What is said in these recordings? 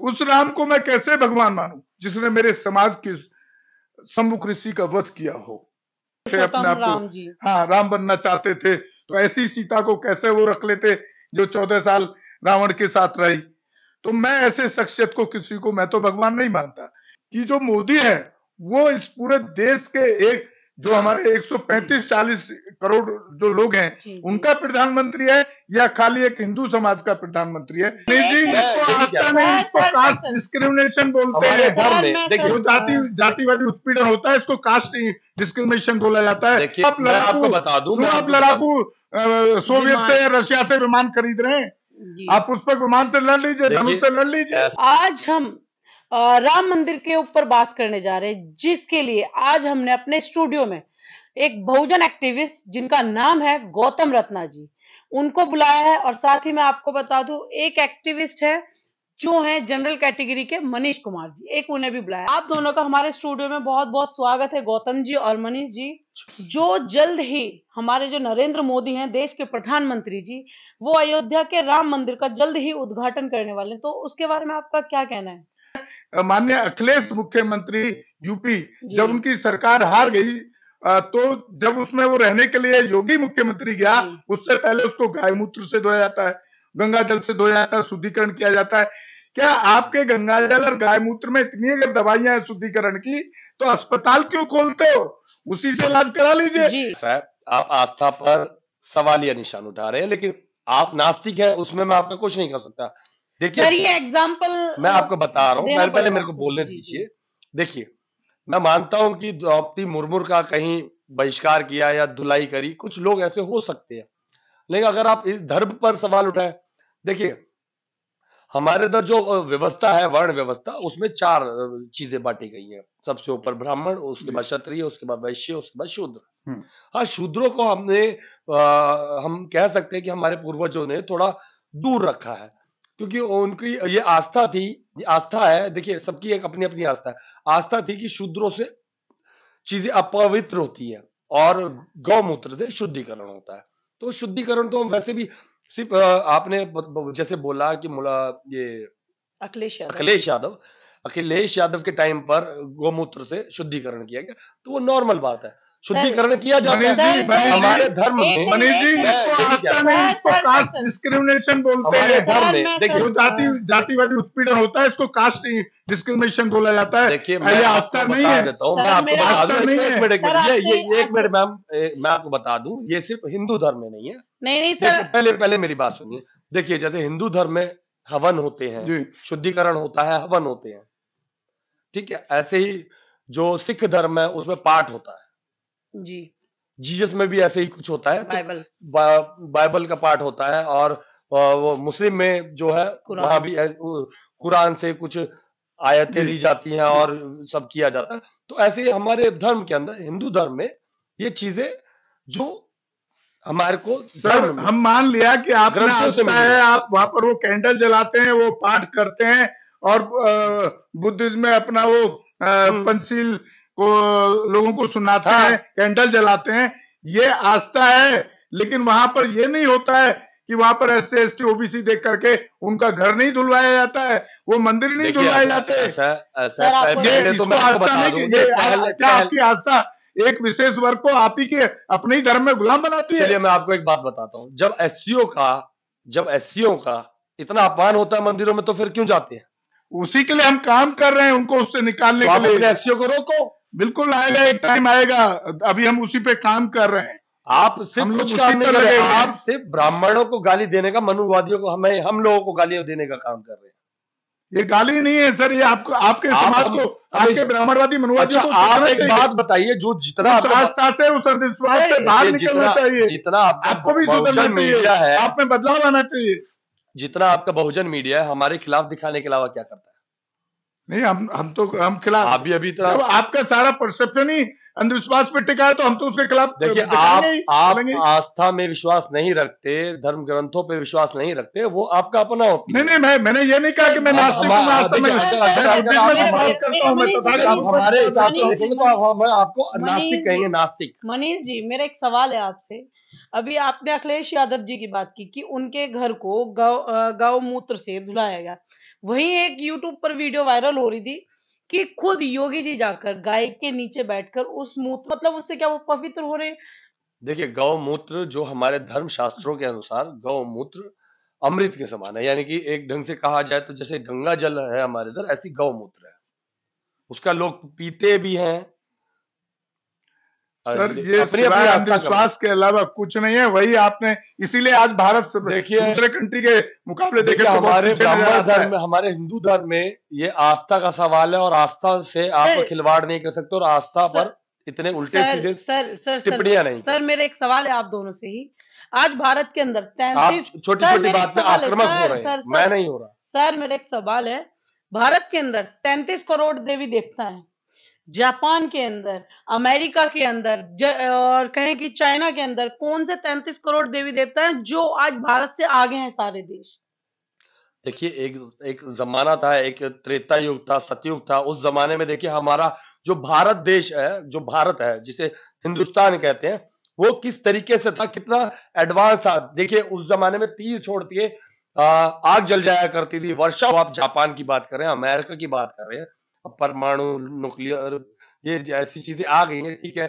उस राम को मैं कैसे भगवान मानू जिसने मेरे समाज के सम्मुख ऋषि का वध किया हो अपने आप को हाँ राम बनना चाहते थे तो ऐसी सीता को कैसे वो रख लेते जो चौदह साल रावण के साथ रही तो मैं ऐसे शख्सियत को किसी को मैं तो भगवान नहीं मानता कि जो मोदी है वो इस पूरे देश के एक जो हमारे 135 40 करोड़ जो लोग हैं उनका प्रधानमंत्री है या खाली एक हिंदू समाज का प्रधानमंत्री है कास्ट डिस्क्रिमिनेशन बोलते हैं देखिए जाति जातिवादी उत्पीड़न होता है इसको कास्ट डिस्क्रिमिनेशन बोला जाता है आप लड़ाकू बता दूं आप लड़ाकू सोवियत से या रशिया से विमान खरीद रहे हैं आप उस पर विमान से लड़ लीजिए धनुष से लड़ लीजिए आज हम राम मंदिर के ऊपर बात करने जा रहे हैं जिसके लिए आज हमने अपने स्टूडियो में एक बहुजन एक्टिविस्ट जिनका नाम है गौतम रत्ना जी उनको बुलाया है और साथ ही मैं आपको बता दू एक एक्टिविस्ट है जो है जनरल कैटेगरी के मनीष कुमार जी एक उन्हें भी बुलाया आप दोनों का हमारे स्टूडियो में बहुत बहुत स्वागत है गौतम जी और मनीष जी जो जल्द ही हमारे जो नरेंद्र मोदी हैं देश के प्रधानमंत्री जी वो अयोध्या के राम मंदिर का जल्द ही उद्घाटन करने वाले हैं तो उसके बारे में आपका क्या कहना है माननीय अखिलेश मुख्यमंत्री यूपी जब उनकी सरकार हार गई तो जब उसमें वो रहने के लिए योगी मुख्यमंत्री गया उससे पहले उसको गाय मूत्र से धोया जाता है गंगा जल से धोया जाता है शुद्धिकरण किया जाता है क्या आपके गंगा जल और गाय मूत्र में इतनी अगर दवाइयां हैं शुद्धिकरण की तो अस्पताल क्यों खोलते हो उसी से इलाज करा लीजिए सर आप आस्था पर सवाल या निशान उठा रहे हैं लेकिन आप नास्तिक है उसमें मैं आपका कुछ नहीं कर सकता देखिए एग्जाम्पल मैं आपको बता रहा हूँ पहले मेरे को बोलने दीजिए देखिए मैं मानता हूं कि द्रौपदी मुर्मू का कहीं बहिष्कार किया या धुलाई करी कुछ लोग ऐसे हो सकते हैं लेकिन अगर आप इस धर्म पर सवाल उठाए देखिए हमारे इधर जो व्यवस्था है वर्ण व्यवस्था उसमें चार चीजें बांटी गई हैं सबसे ऊपर ब्राह्मण उसके बाद क्षत्रिय उसके बाद वैश्य उसके बाद शूद्र हम्म। हाँ शूद्रों को हमने आ, हम कह सकते हैं कि हमारे पूर्वजों ने थोड़ा दूर रखा है क्योंकि उनकी ये आस्था थी आस्था है देखिए सबकी एक अपनी अपनी आस्था है आस्था थी कि शूद्रों से चीजें अपवित्र होती है और गौमूत्र से शुद्धिकरण होता है तो शुद्धिकरण तो वैसे भी सिर्फ आपने जैसे बोला कि मुला ये अखिलेश यादव अखिलेश यादव अखिलेश यादव के टाइम पर गौमूत्र से शुद्धिकरण किया गया तो वो नॉर्मल बात है शुद्धिकरण किया जाता है हमारे धर्म मनीष जी इसको कास्ट डिस्क्रिमिनेशन बोलते हैं धर्म में देखिए जाति जातिवादी उत्पीड़न होता है इसको कास्ट डिस्क्रिमिनेशन बोला जाता है देखिए मैं आपको है देता हूँ मैं आपको एक मिनट ये ये एक मिनट मैम मैं आपको बता दूं ये सिर्फ हिंदू धर्म में नहीं है नहीं नहीं सर पहले पहले मेरी बात सुनिए देखिए जैसे हिंदू धर्म में हवन होते हैं शुद्धिकरण होता है हवन होते हैं ठीक है ऐसे ही जो सिख धर्म है उसमें पाठ होता है जी जीजस में भी ऐसे ही कुछ होता है बाइबल तो बाइबल का पार्ट होता है और वो मुस्लिम में जो है वहां भी कुरान से कुछ आयतें ली जाती हैं और सब किया जाता है तो ऐसे ही हमारे धर्म के अंदर हिंदू धर्म में ये चीजें जो हमारे को धर्म हम मान लिया कि आप है आप वहां पर वो कैंडल जलाते हैं वो पाठ करते हैं और बुद्धिज्म में अपना वो हम्म। पंसिल को लोगों को सुनाते हाँ। हैं कैंडल जलाते हैं ये आस्था है लेकिन वहां पर ये नहीं होता है कि वहां पर एस एस टी ओबीसी देख करके उनका घर नहीं धुलवाया जाता है वो मंदिर नहीं धुलवाए जाते आपकी आस्था एक विशेष वर्ग को आप ही के अपने ही धर्म में गुलाम बनाती है चलिए मैं आपको एक बात बताता हूँ जब एस का जब एस का इतना अपमान होता है मंदिरों में तो फिर क्यों जाते हैं उसी के लिए हम काम कर रहे हैं उनको उससे निकालने तो के लिए एस को रोको बिल्कुल आएगा एक टाइम आएगा अभी हम उसी पे काम कर रहे हैं आप सिर्फ कुछ काम नहीं कर रहे आप सिर्फ ब्राह्मणों को गाली देने का मनुवादियों को हमें हम लोगों को गाली देने का काम कर रहे हैं ये गाली नहीं है सर ये आपको आपके आप, समाज को आपके ब्राह्मणवादी मनुवादी अच्छा, को आप एक बात बताइए जो जितना आस्था से उस अंधविश्वास से बाहर निकलना चाहिए जितना आपको भी बहुजन मीडिया है आप में बदलाव आना चाहिए जितना आपका बहुजन मीडिया है हमारे खिलाफ दिखाने के अलावा क्या करता है नहीं हम हम तो हम खिलाफ अभी अभी तक तो आपका सारा परसेप्शन ही अंधविश्वास पे टिका है तो हम तो उसके खिलाफ देखिए आप आप आस्था में विश्वास नहीं रखते धर्म ग्रंथों पे विश्वास नहीं रखते वो आपका अपना हो नहीं नहीं मैं मैंने ये नहीं कहा कि मैं आस्था में आपको नास्तिक कहेंगे नास्तिक मनीष जी मेरा एक सवाल है आपसे अभी आपने अखिलेश यादव जी की बात की कि उनके घर को गौ गौ मूत्र से धुलाया गया वही एक यूट्यूब पर वीडियो वायरल हो रही थी कि खुद योगी जी जाकर गाय के नीचे बैठकर उस मूत्र मतलब उससे क्या वो पवित्र हो रहे देखिए गौ मूत्र जो हमारे धर्म शास्त्रों के अनुसार गौ मूत्र अमृत के समान है यानी कि एक ढंग से कहा जाए तो जैसे गंगा जल है हमारे इधर ऐसी गौ मूत्र है उसका लोग पीते भी हैं सर ये अंधविश्वास के अलावा कुछ नहीं है वही आपने इसीलिए आज भारत देखिए दूसरे कंट्री के मुकाबले देखिए तो हमारे धर्म हमारे हिंदू धर्म में ये आस्था का सवाल है और आस्था से आप खिलवाड़ नहीं कर सकते और आस्था पर इतने उल्टे सीधे सर सर टिप्पणियां नहीं सर मेरा एक सवाल है आप दोनों से ही आज भारत के अंदर तैंतीस छोटी छोटी बात में आक्रमक हो रहे हैं मैं नहीं हो रहा सर मेरा एक सवाल है भारत के अंदर तैंतीस करोड़ देवी देवता है जापान के अंदर अमेरिका के अंदर और कहें कि चाइना के अंदर कौन से तैतीस करोड़ देवी देवता हैं जो आज भारत से आगे हैं सारे देश देखिए एक एक जमाना था एक त्रेता युग था सतयुग था उस जमाने में देखिए हमारा जो भारत देश है जो भारत है जिसे हिंदुस्तान कहते हैं वो किस तरीके से था कितना एडवांस था देखिए उस जमाने में तीर छोड़ती है आग जल जाया करती थी वर्षा आप जापान की बात कर रहे हैं अमेरिका की बात कर रहे हैं परमाणु न्यूक्लियर ये ऐसी चीजें आ गई हैं ठीक है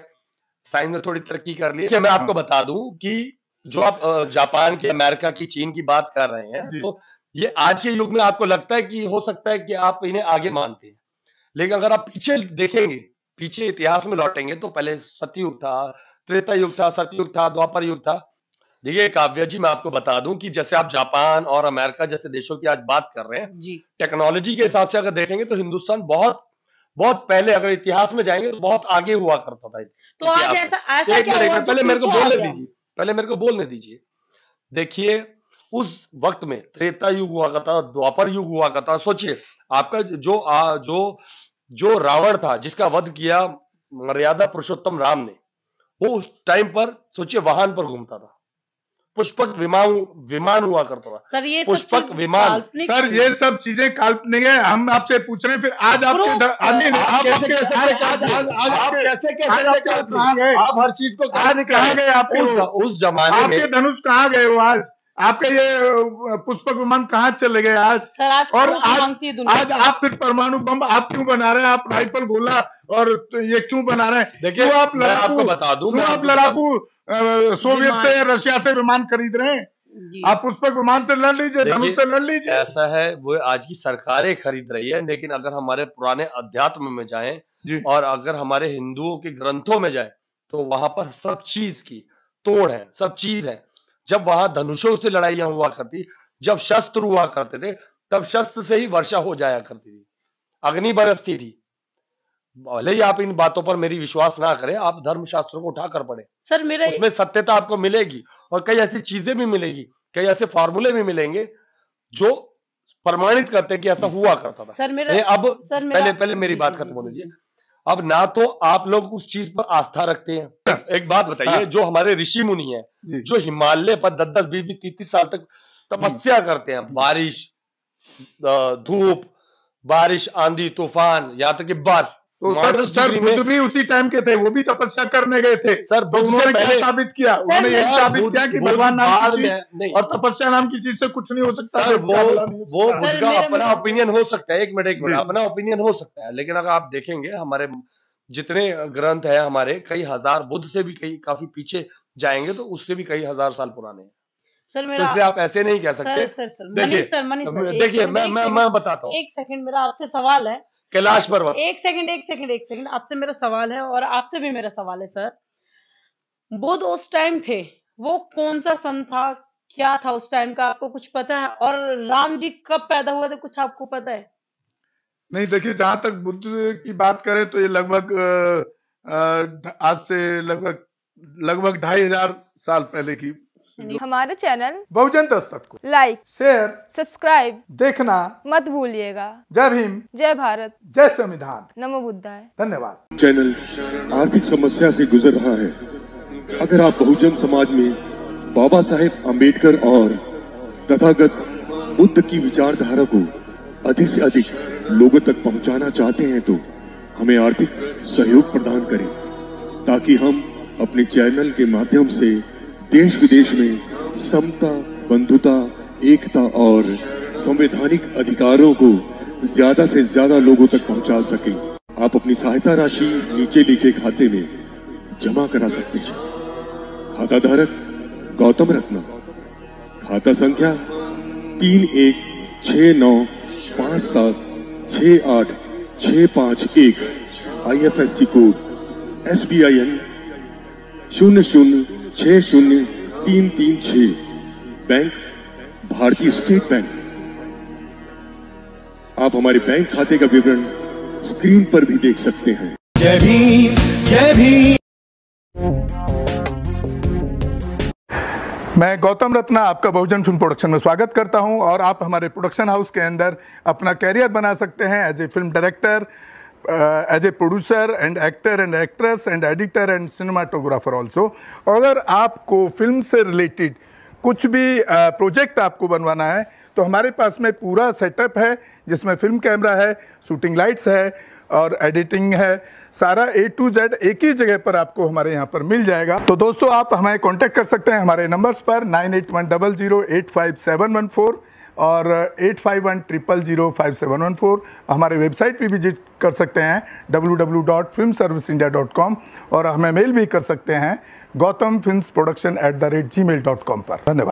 साइंस ने थोड़ी तरक्की कर ली है अच्छा, मैं आपको हाँ। बता दूं कि जो आप जापान की अमेरिका की चीन की बात कर रहे हैं तो ये आज के युग में आपको लगता है कि हो सकता है कि आप इन्हें आगे मानते हैं लेकिन अगर आप पीछे देखेंगे पीछे इतिहास में लौटेंगे तो पहले सतयुग था त्रेता युग था सतयुग था द्वापर युग था देखिए काव्य जी मैं आपको बता दूं कि जैसे आप जापान और अमेरिका जैसे देशों की आज बात कर रहे हैं टेक्नोलॉजी के हिसाब से अगर देखेंगे तो हिंदुस्तान बहुत बहुत पहले अगर इतिहास में जाएंगे तो बहुत आगे हुआ करता था तो आज ऐसा ऐसा क्या हुआ पहले मेरे को बोलने दीजिए पहले मेरे को बोलने दीजिए देखिए उस वक्त में त्रेता युग हुआ करता द्वापर युग हुआ करता सोचिए आपका जो आ, जो जो रावण था जिसका वध किया मर्यादा पुरुषोत्तम राम ने वो उस टाइम पर सोचिए वाहन पर घूमता था पुष्पक विमान विमान हुआ करता था सर ये पुष्पक विमान सर ये सब चीजें काल्पनिक है हम आपसे पूछ रहे हैं फिर आज आपके आप कैसे कैसे आप हर चीज को कहा गए आपके उस जमाने आपके धनुष कहाँ गए वो आज आपके ये पुष्पक विमान कहाँ चले गए आज और आज, आप फिर परमाणु बम आप क्यों बना रहे हैं आप राइफल गोला और ये क्यों बना रहे हैं देखिए आप लड़ाकू बता दू आप लड़ाकू सोवियत से रशिया से विमान खरीद रहे हैं आप उस पर विमान से लड़ लीजिए धनुष से लड़ लीजिए ऐसा है वो आज की सरकारें खरीद रही है लेकिन अगर हमारे पुराने अध्यात्म में जाए और अगर हमारे हिंदुओं के ग्रंथों में जाए तो वहां पर सब चीज की तोड़ है सब चीज है जब वहां धनुषों से लड़ाइया हुआ करती जब शस्त्र हुआ करते थे तब शस्त्र से ही वर्षा हो जाया करती थी अग्नि बरसती थी भले ही आप इन बातों पर मेरी विश्वास ना करें आप धर्मशास्त्रों को उठा कर पढ़े सर मेरा उसमें सत्यता आपको मिलेगी और कई ऐसी चीजें भी मिलेगी कई ऐसे फॉर्मूले भी मिलेंगे जो प्रमाणित करते हैं कि ऐसा हुआ करता था सर मेरा अब सर मेरा, पहले पहले मेरी बात खत्म हो दीजिए अब ना तो आप लोग उस चीज पर आस्था रखते हैं एक बात बताइए हाँ। जो हमारे ऋषि मुनि है जो हिमालय पर दस दस बीस बीस तीस तीस साल तक तपस्या करते हैं बारिश धूप बारिश आंधी तूफान या तक तो कि बर्फ तो सर सर बुद्ध भी उसी टाइम के थे वो भी तपस्या करने गए थे सर तो उन्होंने क्या साबित किया उन्होंने ये साबित किया कि भगवान नाम की चीज और तपस्या नाम की चीज से कुछ नहीं हो सकता सर, वो वो बुद्ध का अपना ओपिनियन हो सकता है एक मिनट एक मिनट अपना ओपिनियन हो सकता है लेकिन अगर आप देखेंगे हमारे जितने ग्रंथ है हमारे कई हजार बुद्ध से भी कई काफी पीछे जाएंगे तो उससे भी कई हजार साल पुराने हैं सर तो मेरा तो आप ऐसे नहीं कह सकते सर सर सर देखिए तो देखिए मैं मैं मैं बताता हूँ एक सेकंड मेरा आपसे सवाल है कैलाश पर्वत एक सेकंड एक सेकंड एक सेकंड आपसे मेरा सवाल है और आपसे भी मेरा सवाल है सर बुद्ध उस टाइम थे वो कौन सा सन था क्या था उस टाइम का आपको कुछ पता है और राम जी कब पैदा हुआ थे कुछ आपको पता है नहीं देखिए जहां तक बुद्ध की बात करें तो ये लगभग आज से लगभग लगभग ढाई हजार साल पहले की हमारे चैनल बहुजन दस्तक को लाइक शेयर सब्सक्राइब देखना मत भूलिएगा जय भीम जय भारत जय संविधान नमो बुद्धाय धन्यवाद चैनल आर्थिक समस्या से गुजर रहा है अगर आप बहुजन समाज में बाबा साहेब अम्बेडकर और तथागत बुद्ध की विचारधारा को अधिक से अधिक लोगों तक पहुंचाना चाहते हैं तो हमें आर्थिक सहयोग प्रदान करें ताकि हम अपने चैनल के माध्यम से देश विदेश में समता बंधुता एकता और संवैधानिक अधिकारों को ज्यादा से ज्यादा लोगों तक पहुंचा सके आप अपनी सहायता राशि नीचे लिखे खाते में जमा करा सकते हैं खाता धारक गौतम रत्न खाता संख्या तीन एक छ नौ पाँच सात छ आठ छ पाँच एक I F S C code S B I N शून्य शून्य छः शून्य तीन तीन छ बैंक भारतीय स्टेट बैंक आप हमारे बैंक खाते का विवरण स्क्रीन पर भी देख सकते हैं जय भीम जय भीम मैं गौतम रत्ना आपका बहुजन फिल्म प्रोडक्शन में स्वागत करता हूं और आप हमारे प्रोडक्शन हाउस के अंदर अपना कैरियर बना सकते हैं as a film director as a producer and actor and actress and editor and cinematographer also अगर आपको फिल्म से रिलेटेड कुछ भी प्रोजेक्ट uh, आपको बनवाना है तो हमारे पास में पूरा सेटअप है जिसमें फिल्म कैमरा है शूटिंग लाइट्स है और एडिटिंग है सारा ए टू जेड एक ही जगह पर आपको हमारे यहाँ पर मिल जाएगा तो दोस्तों आप हमें कांटेक्ट कर सकते हैं हमारे नंबर्स पर nine eight one double zero eight five seven one four और eight five one triple zero five seven one four हमारे वेबसाइट पर विजिट कर सकते हैं W W dot film service India dot com और हमें मेल भी कर सकते हैं Gautam film production at the rate G mail dot com पर धन्यवाद